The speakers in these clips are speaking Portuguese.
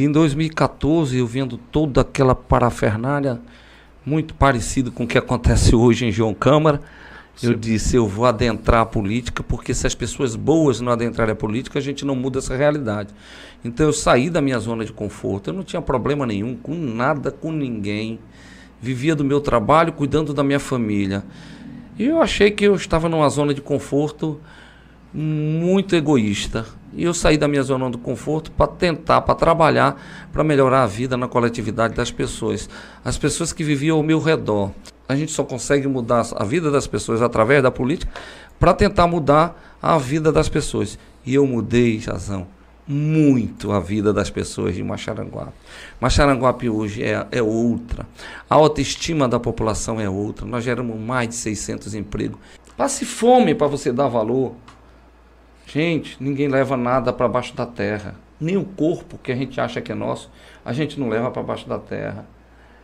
Em 2014, eu vendo toda aquela parafernália, muito parecido com o que acontece hoje em João Câmara, Sim. eu disse, eu vou adentrar a política, porque se as pessoas boas não adentrarem a política, a gente não muda essa realidade. Então eu saí da minha zona de conforto, eu não tinha problema nenhum com nada, com ninguém. Vivia do meu trabalho, cuidando da minha família. E eu achei que eu estava numa zona de conforto muito egoísta. E eu saí da minha zona do conforto para tentar, para trabalhar, para melhorar a vida na coletividade das pessoas. As pessoas que viviam ao meu redor. A gente só consegue mudar a vida das pessoas através da política para tentar mudar a vida das pessoas. E eu mudei, Jazão, muito a vida das pessoas de Macharanguape. Macharanguape hoje é, é outra. A autoestima da população é outra. Nós geramos mais de 600 empregos. Passe fome para você dar valor Gente, ninguém leva nada para baixo da terra. Nem o corpo que a gente acha que é nosso, a gente não leva para baixo da terra.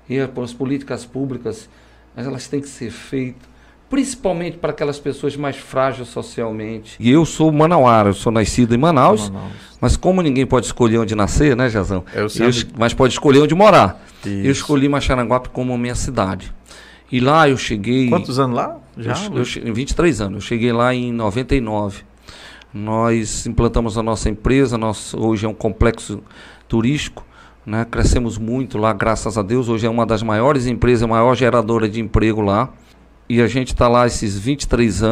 E é as políticas públicas, elas têm que ser feitas, principalmente para aquelas pessoas mais frágeis socialmente. E eu sou manauara, eu sou nascido em Manaus, Manaus, mas como ninguém pode escolher onde nascer, né, Jazão? É Eu, mas pode escolher onde morar. Isso. Eu escolhi Macharanguape como minha cidade. E lá eu cheguei. Quantos anos lá? Já? Eu, eu, 23 anos. Eu cheguei lá em 99. Nós implantamos a nossa empresa, nós hoje é um complexo turístico, né? crescemos muito lá, graças a Deus. Hoje é uma das maiores empresas, a maior geradora de emprego lá. E a gente está lá esses 23 anos.